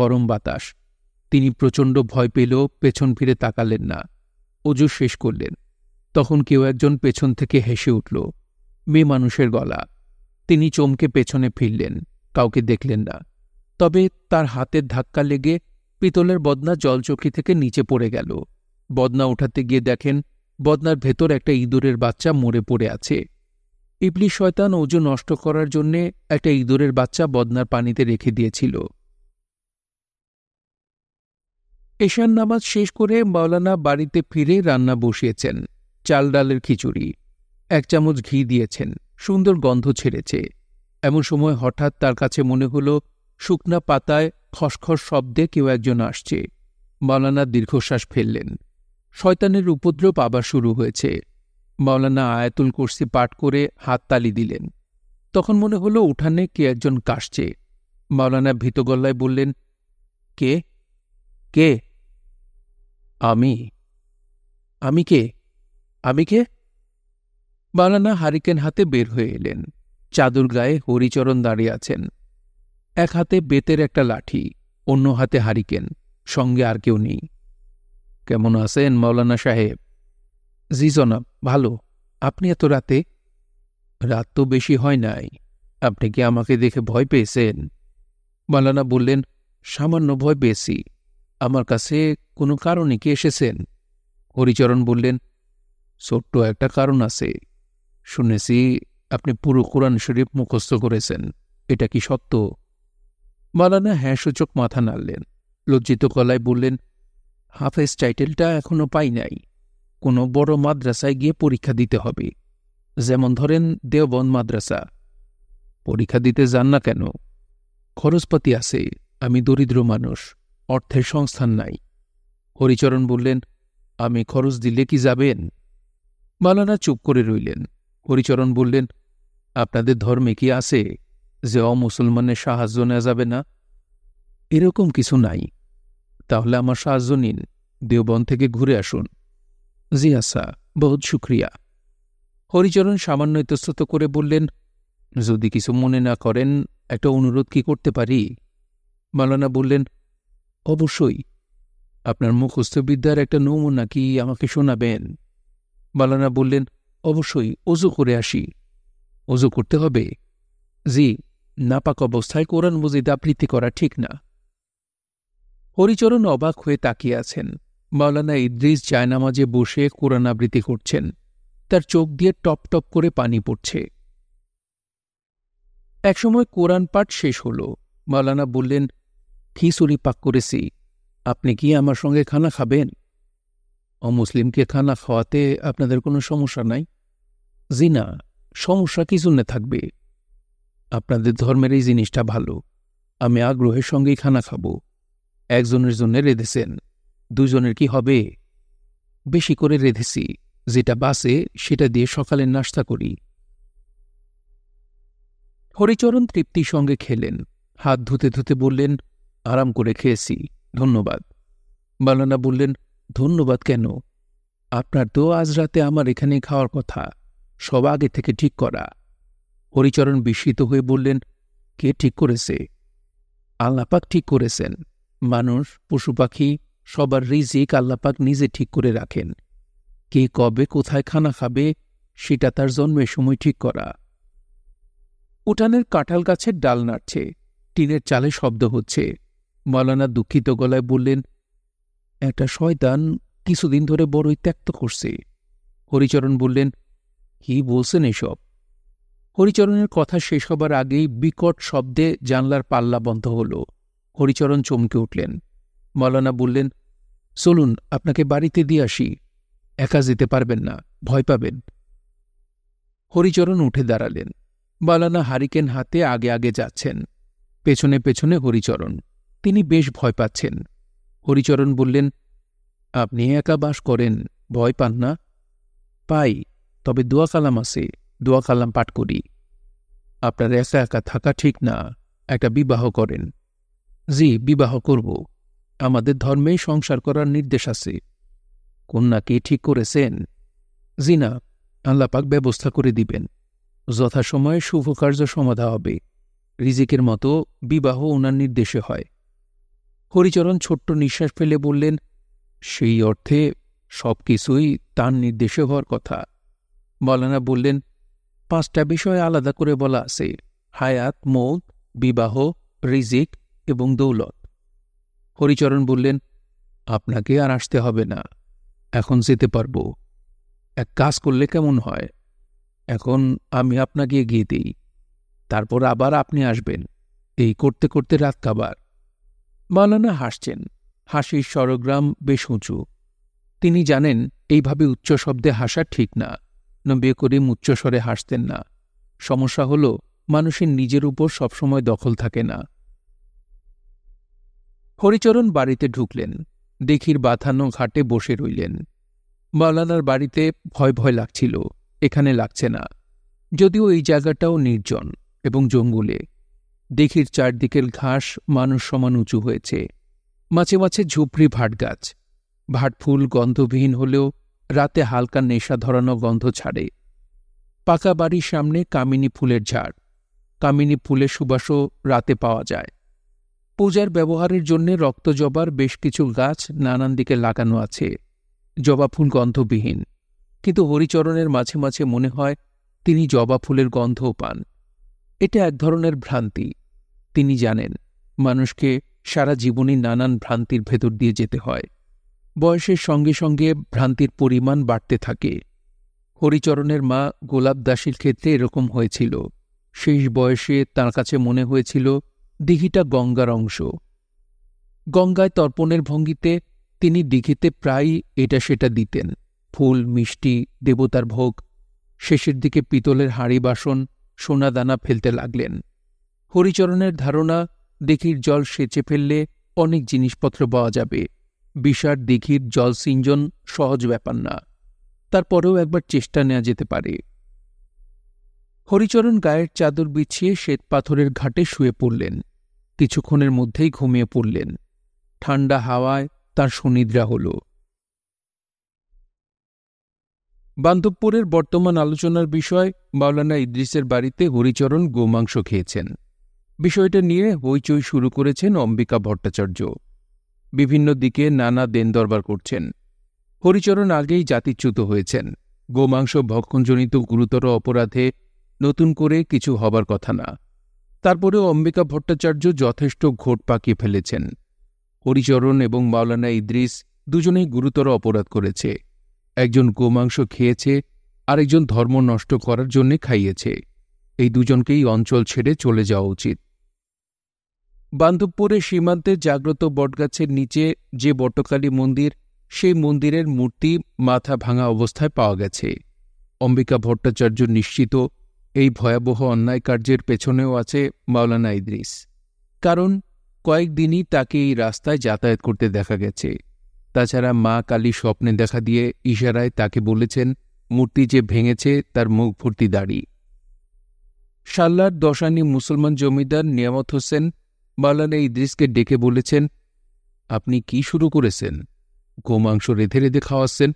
গরম বাতাস তিনি প্রচণ্ড ভয় পেল পেছন ফিরে তাকালেন না অজু শেষ করলেন তখন কেউ একজন পেছন থেকে হেসে উঠল মেয়ে মানুষের গলা তিনি চমকে পেছনে ফিরলেন কাউকে দেখলেন না তবে তার হাতের ধাক্কা লেগে পিতলের বদনা জলচকি থেকে নিচে পড়ে গেল বদনা উঠাতে গিয়ে দেখেন বদনার ভেতর একটা ইঁদুরের বাচ্চা মরে পড়ে আছে ইবলি শয়তান ওজু নষ্ট করার জন্যে একটা ইঁদুরের বাচ্চা বদনার পানিতে রেখে দিয়েছিল এশান নামাজ শেষ করে মাওলানা বাড়িতে ফিরে রান্না বসিয়েছেন চাল ডালের খিচুড়ি এক চামচ ঘি দিয়েছেন সুন্দর গন্ধ ছেড়েছে এমন সময় হঠাৎ তার কাছে মনে হল শুকনা পাতায় খসখস শব্দে কেউ একজন আসছে মাওলানা দীর্ঘশ্বাস ফেললেন শয়তানের উপদ্রব আবার শুরু হয়েছে মাওলানা আয়াতুল কোর্সি পাঠ করে হাততালি দিলেন তখন মনে হল উঠানে কে একজন কাশছে মাওলানা ভীতগল্লায় বললেন কে কে আমি আমি কে আমি কে বানানা হারিকেন হাতে বের হয়ে এলেন চাদর গায়ে হরিচরণ দাঁড়িয়ে আছেন এক হাতে বেতের একটা লাঠি অন্য হাতে হারিকেন সঙ্গে আর কেউ নেই কেমন আছেন মাওলানা সাহেব জি জনাব ভালো আপনি এত রাতে রাত তো বেশি হয় নাই আপনি কি আমাকে দেখে ভয় পেয়েছেন মালানা বললেন সামান্য ভয় পেয়েছি আমার কাছে কোনো কারণে কি এসেছেন হরিচরণ বললেন ছোট্ট একটা কারণ আছে শুনেছি আপনি পুরো কোরআন শরীফ মুখস্থ করেছেন এটা কি সত্য মালানা হ্যাঁ সূচক মাথা নাড়লেন লজ্জিত কলায় বললেন হাফেজ টাইটেলটা এখনও পাই নাই কোনো বড় মাদ্রাসায় গিয়ে পরীক্ষা দিতে হবে যেমন ধরেন দেওবন মাদ্রাসা পরীক্ষা দিতে যান না কেন খরচপাতি আছে আমি দরিদ্র মানুষ অর্থের সংস্থান নাই হরিচরণ বললেন আমি খরচ দিলে কি যাবেন মালানা চুপ করে রইলেন হরিচরণ বললেন আপনাদের ধর্মে কি আছে যে অমুসলমানের সাহায্য নেওয়া যাবে না এরকম কিছু নাই তাহলে আমার সাহায্য নিন দেওবন থেকে ঘুরে আসুন জি আসা আচ্ছা, বহুত শুক্রিয়া হরিচরণ সামান্য ইতস্তত করে বললেন যদি কিছু মনে না করেন একটা অনুরোধ কি করতে পারি মালানা বললেন অবশ্যই আপনার মুখস্থবিদ্যার একটা নমুনা কি আমাকে শোনাবেন মালানা বললেন অবশ্যই অজু করে আসি অজু করতে হবে জি নাপাক অবস্থায় কোরআন মজিদ আবৃত্তি করা ঠিক না হরিচরণ অবাক হয়ে তাকিয়ে আছেন মাওলানা ইদ্রিস জায়নামাজে বসে কোরআন আবৃত্তি করছেন তার চোখ দিয়ে টপ টপ করে পানি পড়ছে একসময় কোরআন পাঠ শেষ হল মাওলানা বললেন খিচুড়ি পাক করেছি আপনি কি আমার সঙ্গে খানা খাবেন অমুসলিমকে খানা খাওয়াতে আপনাদের কোনো সমস্যা নাই জি না সমস্যা কি জন্যে থাকবে আপনাদের ধর্মের এই জিনিসটা ভালো আমি আগ্রহের সঙ্গেই খানা খাব একজনের জন্য রেঁধেছেন দুজনের কি হবে বেশি করে রেঁধেছি যেটা বাসে সেটা দিয়ে সকালে নাস্তা করি হরিচরণ তৃপ্তি সঙ্গে খেলেন হাত ধুতে ধুতে বললেন আরাম করে খেয়েছি ধন্যবাদ বালানা বললেন ধন্যবাদ কেন আপনার তো আজ রাতে আমার এখানে খাওয়ার কথা সব আগে থেকে ঠিক করা হরিচরণ বিস্মিত হয়ে বললেন কে ঠিক করেছে আল্লাপাক ঠিক করেছেন মানুষ পশু পাখি সবার রিজিক আল্লাপাক নিজে ঠিক করে রাখেন কে কবে কোথায় খানা খাবে সেটা তার জন্মের সময় ঠিক করা উঠানের কাঁঠাল গাছের ডাল নাড়ছে টিনের চালে শব্দ হচ্ছে মলানা দুঃখিত গলায় বললেন একটা শয়তান কিছুদিন ধরে বড়ই ত্যাক্ত করছে হরিচরণ বললেন কি বলছেন এসব হরিচরণের কথা শেষ হবার আগেই বিকট শব্দে জানলার পাল্লা বন্ধ হল হরিচরণ চমকে উঠলেন মলানা বললেন চলুন আপনাকে বাড়িতে দিয়ে আসি একা যেতে পারবেন না ভয় পাবেন হরিচরণ উঠে দাঁড়ালেন বালানা হারিকেন হাতে আগে আগে যাচ্ছেন পেছনে পেছনে হরিচরণ তিনি বেশ ভয় পাচ্ছেন হরিচরণ বললেন আপনি একা বাস করেন ভয় পান না পাই তবে দোয়া কালাম আছে দোয়া কালাম পাঠ করি আপনার একা একা থাকা ঠিক না একটা বিবাহ করেন জি বিবাহ করব আমাদের ধর্মেই সংসার করার নির্দেশ আছে কন্যাকে ঠিক করেছেন জি না আল্লাপাক ব্যবস্থা করে দিবেন যথাসময়ে শুভকার্য সমাধা হবে রিজিকের মতো বিবাহ ওনার নির্দেশে হয় হরিচরণ ছোট্ট নিঃশ্বাস ফেলে বললেন সেই অর্থে সব কিছুই তার নির্দেশে হওয়ার কথা মৌলানা বললেন পাঁচটা বিষয় আলাদা করে বলা আছে হায়াত মৌত বিবাহ রিজিক এবং দৌলত হরিচরণ বললেন আপনাকে আর আসতে হবে না এখন যেতে পারব এক কাজ করলে কেমন হয় এখন আমি আপনাকে এগিয়ে দিই তারপর আবার আপনি আসবেন এই করতে করতে রাত কাবার মালানা হাসছেন হাসির স্বরগ্রাম বেশ উঁচু তিনি জানেন এইভাবে উচ্চ শব্দে হাসা ঠিক না নবী করিম উচ্চস্বরে হাসতেন না সমস্যা হল মানুষের নিজের উপর সবসময় দখল থাকে না হরিচরণ বাড়িতে ঢুকলেন দেখির বাথানো ঘাটে বসে রইলেন মাওলানার বাড়িতে ভয় ভয় লাগছিল এখানে লাগছে না যদিও এই জায়গাটাও নির্জন এবং জঙ্গলে দেখির চারদিকের ঘাস মানুষ সমান উঁচু হয়েছে মাঝে মাঝে ঝুপড়ি ভাটগাছ ভাটফুল গন্ধবিহীন হলেও রাতে হালকা নেশা ধরানো গন্ধ ছাড়ে পাকা বাড়ির সামনে কামিনী ফুলের ঝাড় কামিনী ফুলের সুবাসও রাতে পাওয়া যায় পূজার ব্যবহারের জন্য জবার বেশ কিছু গাছ নানান দিকে লাগানো আছে জবা ফুল গন্ধবিহীন কিন্তু হরিচরণের মাঝে মাঝে মনে হয় তিনি জবা ফুলের গন্ধও পান এটা এক ধরনের ভ্রান্তি তিনি জানেন মানুষকে সারা জীবনে নানান ভ্রান্তির ভেতর দিয়ে যেতে হয় বয়সের সঙ্গে সঙ্গে ভ্রান্তির পরিমাণ বাড়তে থাকে হরিচরণের মা গোলাপ দাসীর ক্ষেত্রে এরকম হয়েছিল শেষ বয়সে তার কাছে মনে হয়েছিল দিঘিটা গঙ্গার অংশ গঙ্গায় তর্পণের ভঙ্গিতে তিনি দিঘিতে প্রায়ই এটা সেটা দিতেন ফুল মিষ্টি দেবতার ভোগ শেষের দিকে পিতলের হাঁড়ি বাসন সোনাদানা ফেলতে লাগলেন হরিচরণের ধারণা দেখির জল সেচে ফেললে অনেক জিনিসপত্র পাওয়া যাবে বিষার দিঘির জলসিঞ্জন সহজ ব্যাপার না তারপরেও একবার চেষ্টা নেওয়া যেতে পারে হরিচরণ গায়ের চাদর বিছিয়ে শ্বেত পাথরের ঘাটে শুয়ে পড়লেন কিছুক্ষণের মধ্যেই ঘুমিয়ে পড়লেন ঠান্ডা হাওয়ায় তার সুনিদ্রা হল বান্ধবপুরের বর্তমান আলোচনার বিষয় মাওলানা ইদ্রিসের বাড়িতে হরিচরণ গোমাংস খেয়েছেন বিষয়টা নিয়ে হইচই শুরু করেছেন অম্বিকা ভট্টাচার্য বিভিন্ন দিকে নানা দেন দরবার করছেন হরিচরণ আগেই জাতিচ্যুত হয়েছেন গোমাংস ভক্ষণজনিত গুরুতর অপরাধে নতুন করে কিছু হবার কথা না তারপরেও অম্বিকা ভট্টাচার্য যথেষ্ট ঘোট পাকিয়ে ফেলেছেন হরিচরণ এবং মাওলানা ইদ্রিস দুজনেই গুরুতর অপরাধ করেছে একজন গোমাংস খেয়েছে আরেকজন ধর্ম নষ্ট করার জন্যে খাইয়েছে এই দুজনকেই অঞ্চল ছেড়ে চলে যাওয়া উচিত বান্ধবপুরে সীমান্তে জাগ্রত বটগাছের নিচে যে বটকালী মন্দির সেই মন্দিরের মূর্তি মাথা ভাঙা অবস্থায় পাওয়া গেছে অম্বিকা ভট্টাচার্য নিশ্চিত এই ভয়াবহ অন্যায় কার্যের পেছনেও আছে মাওলানা ইদ্রিস কারণ কয়েকদিনই তাকে এই রাস্তায় যাতায়াত করতে দেখা গেছে তাছাড়া মা কালী স্বপ্নে দেখা দিয়ে ইশারায় তাকে বলেছেন মূর্তি যে ভেঙেছে তার মুখ ভর্তি দাড়ি সাল্লার দশানি মুসলমান জমিদার নিয়ামত হোসেন এই ইদ্রিসকে ডেকে বলেছেন আপনি কি শুরু করেছেন গোমাংস রেধে রেধে খাওয়াচ্ছেন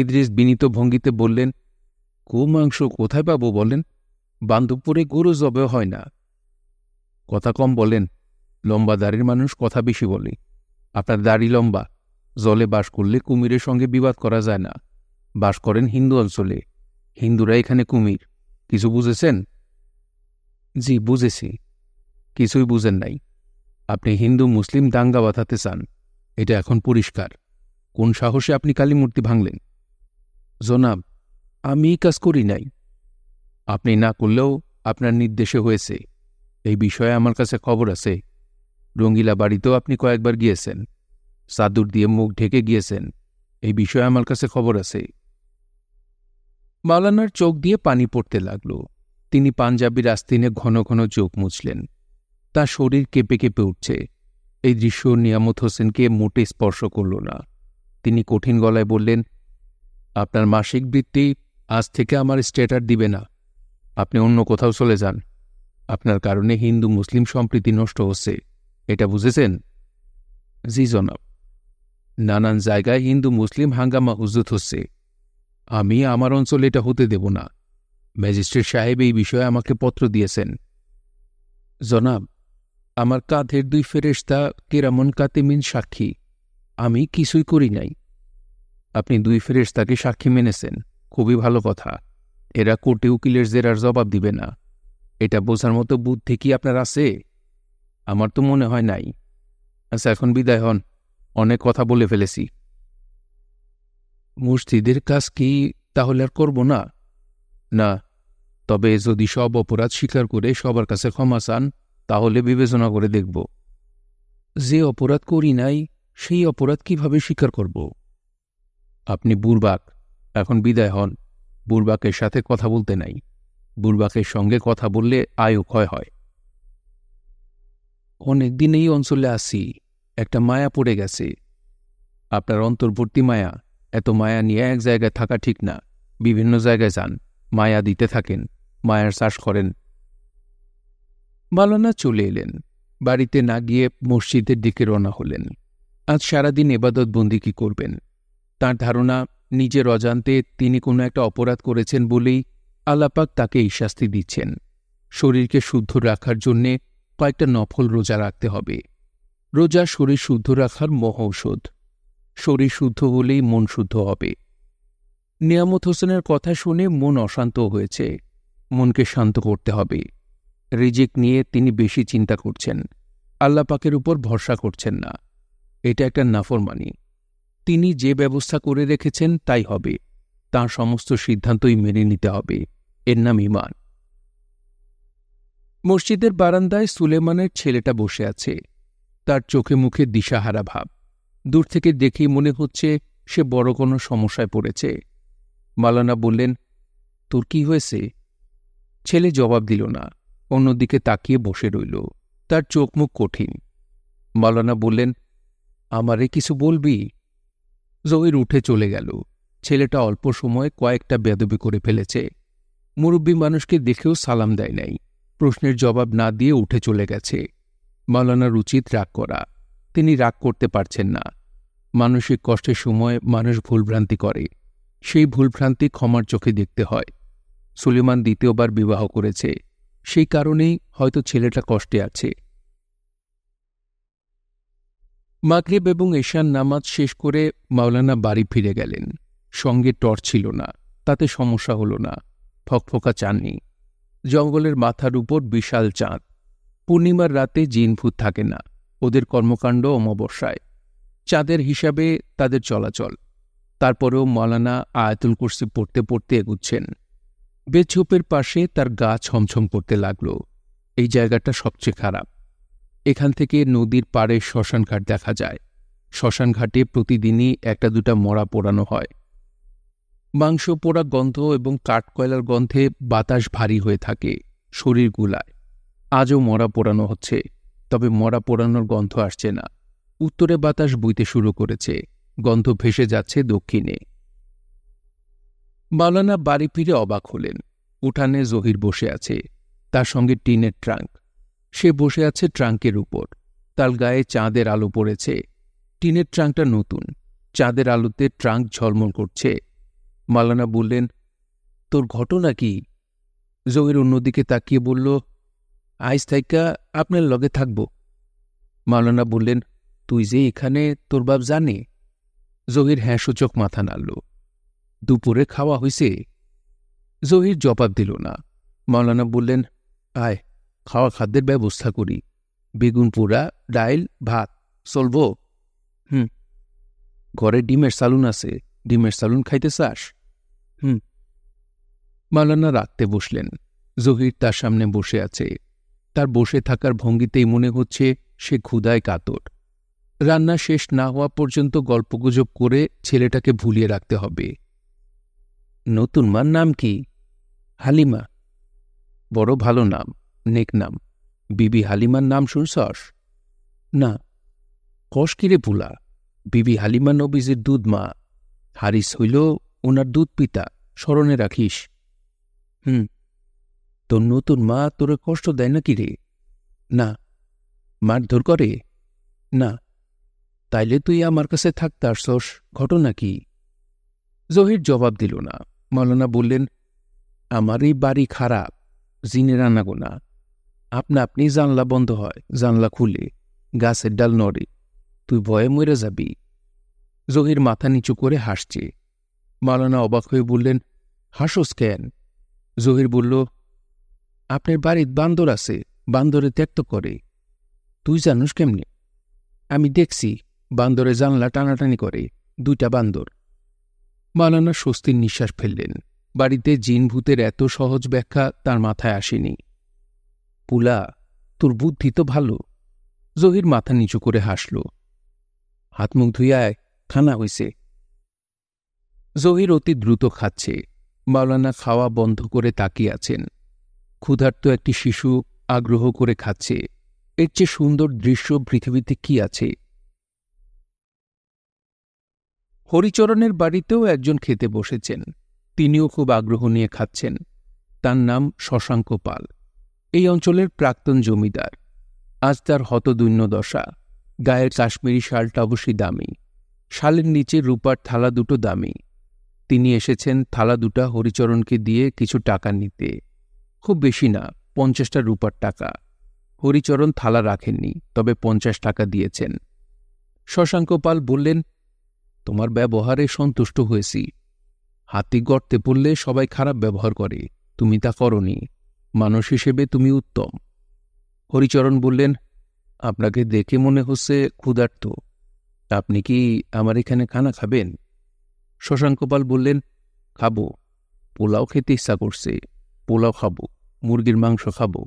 ইদ্রিস বিনীত ভঙ্গিতে বললেন গোমাংস কোথায় পাব বলেন বান্ধবপুরে গরু জবে হয় না কথা কম বলেন লম্বা দাড়ির মানুষ কথা বেশি বলে আপনার দাড়ি লম্বা জলে বাস করলে কুমিরের সঙ্গে বিবাদ করা যায় না বাস করেন হিন্দু অঞ্চলে হিন্দুরা এখানে কুমির কিছু বুঝেছেন জি বুঝেছি কিছুই বুঝেন নাই আপনি হিন্দু মুসলিম দাঙ্গা বাঁধাতে চান এটা এখন পরিষ্কার কোন সাহসে আপনি কালী মূর্তি ভাঙলেন জনাব আমি এই কাজ করি নাই আপনি না করলেও আপনার নির্দেশে হয়েছে এই বিষয়ে আমার কাছে খবর আছে রঙ্গিলা বাড়িতেও আপনি কয়েকবার গিয়েছেন সাদুর দিয়ে মুখ ঢেকে গিয়েছেন এই বিষয়ে আমার কাছে খবর আছে মাওলানার চোখ দিয়ে পানি পড়তে লাগল তিনি পাঞ্জাবির আস্তিনে ঘন ঘন চোখ মুছলেন তার শরীর কেঁপে কেঁপে উঠছে এই দৃশ্য নিয়ামত হোসেনকে মোটে স্পর্শ করল না তিনি কঠিন গলায় বললেন আপনার মাসিক বৃত্তি আজ থেকে আমার স্টেটার দিবে না আপনি অন্য কোথাও চলে যান আপনার কারণে হিন্দু মুসলিম সম্প্রীতি নষ্ট হচ্ছে এটা বুঝেছেন জি জনাব নানান জায়গায় হিন্দু মুসলিম হাঙ্গামা হুজুত হচ্ছে আমি আমার অঞ্চলে এটা হতে দেব না ম্যাজিস্ট্রেট সাহেব এই বিষয়ে আমাকে পত্র দিয়েছেন জনাব আমার কাঁধের দুই ফেরেস্তা কেরামন কাতেমিন সাক্ষী আমি কিছুই করি নাই আপনি দুই ফেরেস্তাকে সাক্ষী মেনেছেন খুবই ভালো কথা এরা কোর্টে উকিলের জেরার জবাব দিবে না এটা বোঝার মতো বুদ্ধি কি আপনার আছে আমার তো মনে হয় নাই আচ্ছা এখন বিদায় হন অনেক কথা বলে ফেলেছি মসজিদের কাজ কি তাহলে আর করব না না তবে যদি সব অপরাধ স্বীকার করে সবার কাছে ক্ষমা চান তাহলে বিবেচনা করে দেখব যে অপরাধ করি নাই সেই অপরাধ কিভাবে স্বীকার করব আপনি বুড়বাক এখন বিদায় হন বুড়বাকের সাথে কথা বলতে নাই বুড়বাকের সঙ্গে কথা বললে আয়ও ক্ষয় হয় অনেকদিন এই অঞ্চলে আসি একটা মায়া পড়ে গেছে আপনার অন্তর্বর্তী মায়া এত মায়া নিয়ে এক জায়গায় থাকা ঠিক না বিভিন্ন জায়গায় যান মায়া দিতে থাকেন মায়ার চাষ করেন মালানা চলে এলেন বাড়িতে না গিয়ে মসজিদের দিকে রওনা হলেন আজ সারাদিন এবাদত কি করবেন তার ধারণা নিজের অজান্তে তিনি কোনো একটা অপরাধ করেছেন বলেই আলাপাক তাকে এই শাস্তি দিচ্ছেন শরীরকে শুদ্ধ রাখার জন্যে কয়েকটা নফল রোজা রাখতে হবে রোজা শরীর শুদ্ধ রাখার মহৌষধ শরীর শুদ্ধ হলেই মন শুদ্ধ হবে নিয়ামত হোসেনের কথা শুনে মন অশান্ত হয়েছে মনকে শান্ত করতে হবে রিজিক নিয়ে তিনি বেশি চিন্তা করছেন আল্লাপাকের উপর ভরসা করছেন না এটা একটা নাফরমানি তিনি যে ব্যবস্থা করে রেখেছেন তাই হবে তার সমস্ত সিদ্ধান্তই মেনে নিতে হবে এর নাম ইমান মসজিদের বারান্দায় সুলেমানের ছেলেটা বসে আছে তার চোখে মুখে দিশাহারা ভাব দূর থেকে দেখেই মনে হচ্ছে সে বড় কোনো সমস্যায় পড়েছে মালানা বললেন তোর কি হয়েছে ছেলে জবাব দিল না অন্যদিকে তাকিয়ে বসে রইল তার চোখ মুখ কঠিন মালানা বললেন আমারে কিছু বলবি জহির উঠে চলে গেল ছেলেটা অল্প সময়ে কয়েকটা বেদবি করে ফেলেছে মুরব্বী মানুষকে দেখেও সালাম দেয় নাই প্রশ্নের জবাব না দিয়ে উঠে চলে গেছে মালানার উচিত রাগ করা তিনি রাগ করতে পারছেন না মানসিক কষ্টের সময় মানুষ ভুলভ্রান্তি করে সেই ভুলভ্রান্তি ক্ষমার চোখে দেখতে হয় সুলিমান দ্বিতীয়বার বিবাহ করেছে সেই কারণেই হয়তো ছেলেটা কষ্টে আছে মাগরিব এবং এশান নামাজ শেষ করে মাওলানা বাড়ি ফিরে গেলেন সঙ্গে টর্চ ছিল না তাতে সমস্যা হল না ফকফকা চাননি জঙ্গলের মাথার উপর বিশাল চাঁদ পূর্ণিমার রাতে জিনভূত থাকে না ওদের কর্মকাণ্ড অমাবস্যায় চাঁদের হিসাবে তাদের চলাচল তারপরেও মলানা আয়াতুল কুর্সি পড়তে পড়তে এগুচ্ছেন বেঝোপের পাশে তার গা ছমছম করতে লাগল এই জায়গাটা সবচেয়ে খারাপ এখান থেকে নদীর পাড়ে শ্মশানঘাট দেখা যায় শ্মশানঘাটে প্রতিদিনই একটা দুটা মরা পোড়ানো হয় মাংস পোড়া গন্ধ এবং কাঠকয়লার গন্ধে বাতাস ভারী হয়ে থাকে শরীর গুলায় আজও মরা পোড়ানো হচ্ছে তবে মরা পোড়ানোর গন্ধ আসছে না উত্তরে বাতাস বইতে শুরু করেছে গন্ধ ভেসে যাচ্ছে দক্ষিণে মাওলানা বাড়ি ফিরে অবাক হলেন উঠানে জহির বসে আছে তার সঙ্গে টিনের ট্রাঙ্ক সে বসে আছে ট্রাঙ্কের উপর তার গায়ে চাঁদের আলো পড়েছে টিনের ট্রাঙ্কটা নতুন চাঁদের আলোতে ট্রাঙ্ক ঝলমল করছে মালানা বললেন তোর ঘটনা কি জহির অন্যদিকে তাকিয়ে বলল আইস থাইকা আপনার লগে থাকব মালানা বললেন তুই যে এখানে তোর বাপ জানে জহির হ্যাঁ সূচক মাথা নাড়ল দুপুরে খাওয়া হইছে জহির জবাব দিল না মাওলানা বললেন আয় খাওয়া খাদ্যের ব্যবস্থা করি বেগুন পোড়া ডাইল ভাত চলব হুম ঘরে ডিমের সালুন আছে ডিমের সালুন খাইতে চাস হুম মাওলানা রাখতে বসলেন জহির তার সামনে বসে আছে তার বসে থাকার ভঙ্গিতেই মনে হচ্ছে সে ক্ষুদায় কাতর রান্না শেষ না হওয়া পর্যন্ত গল্পগুজব করে ছেলেটাকে ভুলিয়ে রাখতে হবে নতুন মার নাম কি হালিমা বড় ভালো নাম নেক নাম বিবি হালিমার নাম শুনছস না কস কিরে পুলা বিবি হালিমা নবীজির দুধ মা হারিস হইল ওনার দুধ পিতা স্মরণে রাখিস হুম তোর নতুন মা তোরে কষ্ট দেয় না কিরে না মারধর করে না তাইলে তুই আমার কাছে থাকতে আসছস ঘটনা কি জহির জবাব দিল না মৌলানা বললেন আমার এই বাড়ি খারাপ জিনে রান্নাগোনা আপনা আপনি জানলা বন্ধ হয় জানলা খুলে গাছের ডাল নড়ে তুই ভয়ে মরে যাবি জহির মাথা নিচু করে হাসছে মালানা অবাক হয়ে বললেন হাসোস কেন জহির বলল আপনার বাড়ির বান্দর আছে বান্দরে ত্যাক্ত করে তুই জানুস কেমনে আমি দেখছি বান্দরে জানলা টানাটানি করে দুইটা বান্দর মালানা স্বস্তির নিঃশ্বাস ফেললেন বাড়িতে জিন ভূতের এত সহজ ব্যাখ্যা তার মাথায় আসেনি পুলা তোর বুদ্ধি তো ভালো জহির মাথা নিচু করে হাসল হাত মুখ ধুইয়ায় খানা হইছে জহির অতি দ্রুত খাচ্ছে মাওলানা খাওয়া বন্ধ করে তাকিয়ে আছেন ক্ষুধার্ত একটি শিশু আগ্রহ করে খাচ্ছে এর চেয়ে সুন্দর দৃশ্য পৃথিবীতে কি আছে হরিচরণের বাড়িতেও একজন খেতে বসেছেন তিনিও খুব আগ্রহ নিয়ে খাচ্ছেন তার নাম শশাঙ্ক পাল এই অঞ্চলের প্রাক্তন জমিদার আজ তার হতদৈন্য দশা গায়ের কাশ্মীরি শালটা অবশ্যই দামি শালের নিচে রূপার থালা দুটো দামি তিনি এসেছেন থালা দুটা হরিচরণকে দিয়ে কিছু টাকা নিতে খুব বেশি না পঞ্চাশটা রূপার টাকা হরিচরণ থালা রাখেননি তবে পঞ্চাশ টাকা দিয়েছেন শশাঙ্ক পাল বললেন তোমার ব্যবহারে সন্তুষ্ট হয়েছি হাতি গর্তে পড়লে সবাই খারাপ ব্যবহার করে তুমি তা করনি মানুষ হিসেবে তুমি উত্তম হরিচরণ বললেন আপনাকে দেখে মনে হচ্ছে ক্ষুধার্ত আপনি কি আমার এখানে খানা খাবেন শশাঙ্কপাল বললেন খাব পোলাও খেতে ইচ্ছা করছে পোলাও খাবো মুরগির মাংস খাবো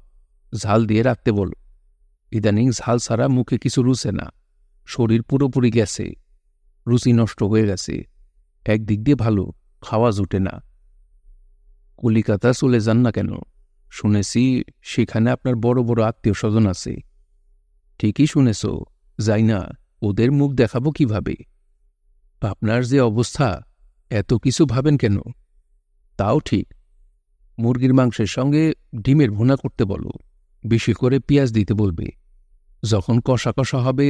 ঝাল দিয়ে রাখতে বল ইদানিং ঝাল ছাড়া মুখে কিছু রুছে না শরীর পুরোপুরি গেছে রুচি নষ্ট হয়ে গেছে একদিক দিয়ে ভালো খাওয়া জোটে না কলিকাতা চলে যান না কেন শুনেছি সেখানে আপনার বড় বড় আত্মীয় স্বজন আছে ঠিকই শুনেছ যাই না ওদের মুখ দেখাবো কিভাবে আপনার যে অবস্থা এত কিছু ভাবেন কেন তাও ঠিক মুরগির মাংসের সঙ্গে ডিমের ভুনা করতে বলো বেশি করে পেঁয়াজ দিতে বলবে যখন কষা কষা হবে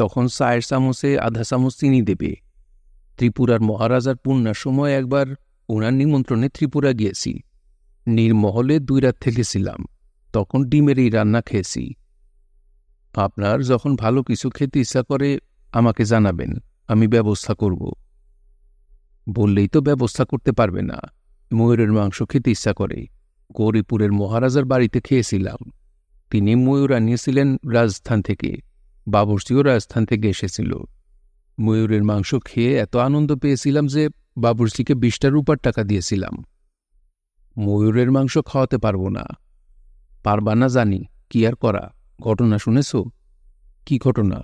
তখন সায়ের সামোসে আধা সামোস চিনি দেবে ত্রিপুরার মহারাজার পূর্ণার সময় একবার ওনার নিমন্ত্রণে ত্রিপুরা গিয়েছি নির্মহলে দুই রাত থেকেছিলাম তখন ডিমের এই রান্না খেয়েছি আপনার যখন ভালো কিছু খেতে ইচ্ছা করে আমাকে জানাবেন আমি ব্যবস্থা করব বললেই তো ব্যবস্থা করতে পারবে না ময়ূরের মাংস খেতে ইচ্ছা করে গৌরীপুরের মহারাজার বাড়িতে খেয়েছিলাম তিনি ময়ূর আনিয়েছিলেন রাজস্থান থেকে বাবরচিও রাজস্থান থেকে এসেছিল ময়ূরের মাংস খেয়ে এত আনন্দ পেয়েছিলাম যে বাবরচিকে বিশটা রূপার টাকা দিয়েছিলাম ময়ূরের মাংস খাওয়াতে পারবো না পারবা না জানি কি আর করা ঘটনা শুনেছ কি ঘটনা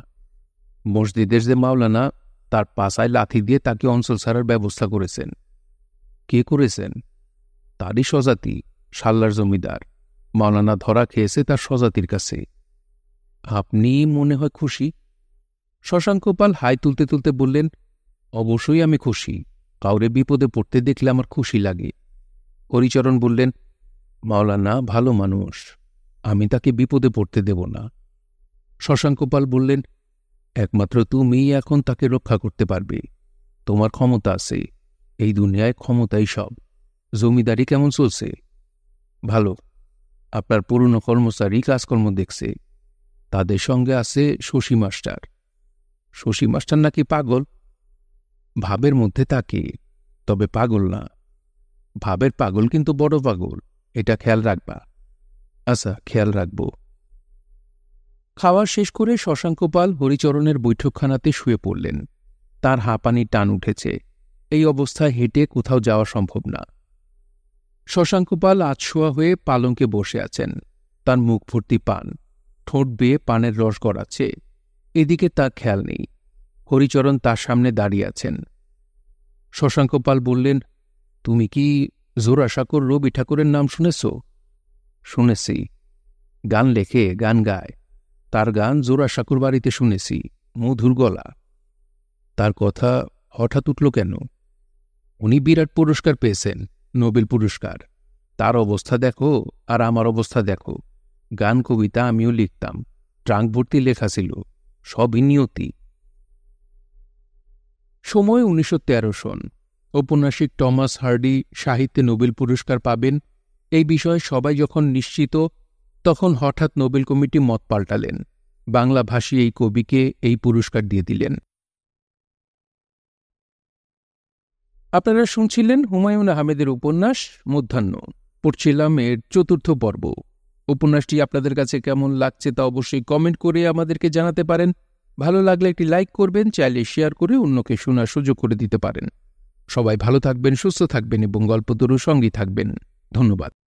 মসজিদের যে মাওলানা তার পাশায় লাথি দিয়ে তাকে অঞ্চল ছাড়ার ব্যবস্থা করেছেন কে করেছেন তারই স্বজাতি সাল্লার জমিদার মাওলানা ধরা খেয়েছে তার স্বজাতির কাছে আপনি মনে হয় খুশি শশাঙ্কপাল হাই তুলতে তুলতে বললেন অবশ্যই আমি খুশি কাউরে বিপদে পড়তে দেখলে আমার খুশি লাগে হরিচরণ বললেন মাওলানা ভালো মানুষ আমি তাকে বিপদে পড়তে দেব না শশাঙ্কপাল বললেন একমাত্র তুমি এখন তাকে রক্ষা করতে পারবে তোমার ক্ষমতা আছে এই দুনিয়ায় ক্ষমতাই সব জমিদারি কেমন চলছে ভালো আপনার পুরনো কর্মচারী কাজকর্ম দেখছে তাদের সঙ্গে আছে শশী মাস্টার শশী মাস্টার নাকি পাগল ভাবের মধ্যে থাকে তবে পাগল না ভাবের পাগল কিন্তু বড় পাগল এটা খেয়াল রাখবা আচ্ছা খেয়াল রাখব খাওয়া শেষ করে শশাঙ্কপাল হরিচরণের বৈঠকখানাতে শুয়ে পড়লেন তার হাঁপানি টান উঠেছে এই অবস্থায় হেঁটে কোথাও যাওয়া সম্ভব না শশাঙ্কপাল আতশোয়া হয়ে পালঙ্কে বসে আছেন তার মুখ ভর্তি পান ঠোঁট বেয়ে পানের রস গড়াচ্ছে এদিকে তা খেয়াল নেই হরিচরণ তার সামনে দাঁড়িয়ে আছেন শশাঙ্কপাল বললেন তুমি কি জোরাসাঁকর রবি ঠাকুরের নাম শুনেছ শুনেছি গান লেখে গান গায় তার গান জোরাসাঁকুর বাড়িতে শুনেছি মধুর গলা তার কথা হঠাৎ উঠল কেন উনি বিরাট পুরস্কার পেয়েছেন নোবেল পুরস্কার তার অবস্থা দেখো আর আমার অবস্থা দেখো গান কবিতা আমিও লিখতাম ট্রাঙ্ক ভর্তি লেখা ছিল সবই নিয়তি সময় উনিশশো তেরো সন ঔপন্যাসিক টমাস হার্ডি সাহিত্যে নোবেল পুরস্কার পাবেন এই বিষয়ে সবাই যখন নিশ্চিত তখন হঠাৎ নোবেল কমিটি মত পাল্টালেন বাংলাভাষী এই কবিকে এই পুরস্কার দিয়ে দিলেন আপনারা শুনছিলেন হুমায়ুন আহমেদের উপন্যাস মধ্যাহ্ন পড়ছিলাম এর চতুর্থ পর্ব উপন্যাসটি আপনাদের কাছে কেমন লাগছে তা অবশ্যই কমেন্ট করে আমাদেরকে জানাতে পারেন ভালো লাগলে একটি লাইক করবেন চাইলে শেয়ার করে অন্যকে শোনার সুযোগ করে দিতে পারেন সবাই ভালো থাকবেন সুস্থ থাকবেন এবং গল্পতরু সঙ্গী থাকবেন ধন্যবাদ